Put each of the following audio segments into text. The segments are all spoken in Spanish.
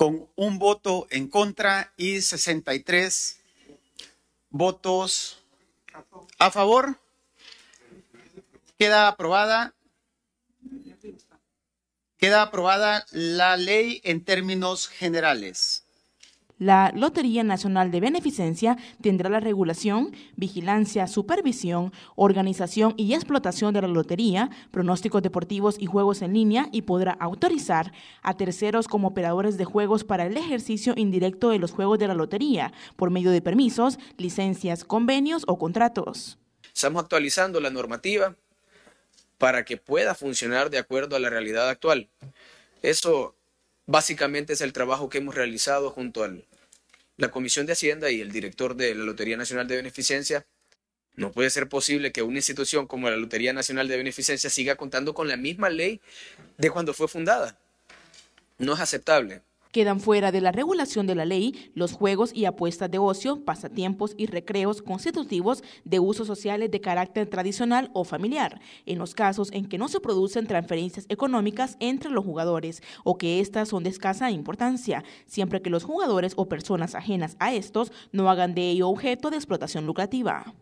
con un voto en contra y 63 votos a favor. Queda aprobada. Queda aprobada la ley en términos generales. La Lotería Nacional de Beneficencia tendrá la regulación, vigilancia, supervisión, organización y explotación de la lotería, pronósticos deportivos y juegos en línea y podrá autorizar a terceros como operadores de juegos para el ejercicio indirecto de los juegos de la lotería por medio de permisos, licencias, convenios o contratos. Estamos actualizando la normativa para que pueda funcionar de acuerdo a la realidad actual. Eso Básicamente es el trabajo que hemos realizado junto a la Comisión de Hacienda y el director de la Lotería Nacional de Beneficencia. No puede ser posible que una institución como la Lotería Nacional de Beneficencia siga contando con la misma ley de cuando fue fundada. No es aceptable. Quedan fuera de la regulación de la ley los juegos y apuestas de ocio, pasatiempos y recreos constitutivos de usos sociales de carácter tradicional o familiar, en los casos en que no se producen transferencias económicas entre los jugadores o que éstas son de escasa importancia, siempre que los jugadores o personas ajenas a estos no hagan de ello objeto de explotación lucrativa.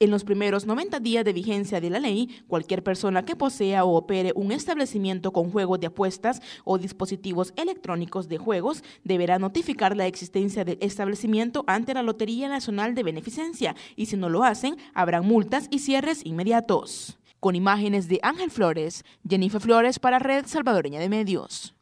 En los primeros 90 días de vigencia de la ley, cualquier persona que posea o opere un establecimiento con juegos de apuestas o dispositivos electrónicos de juegos deberá notificar la existencia del establecimiento ante la Lotería Nacional de Beneficencia y si no lo hacen, habrán multas y cierres inmediatos. Con imágenes de Ángel Flores, Jennifer Flores para Red Salvadoreña de Medios.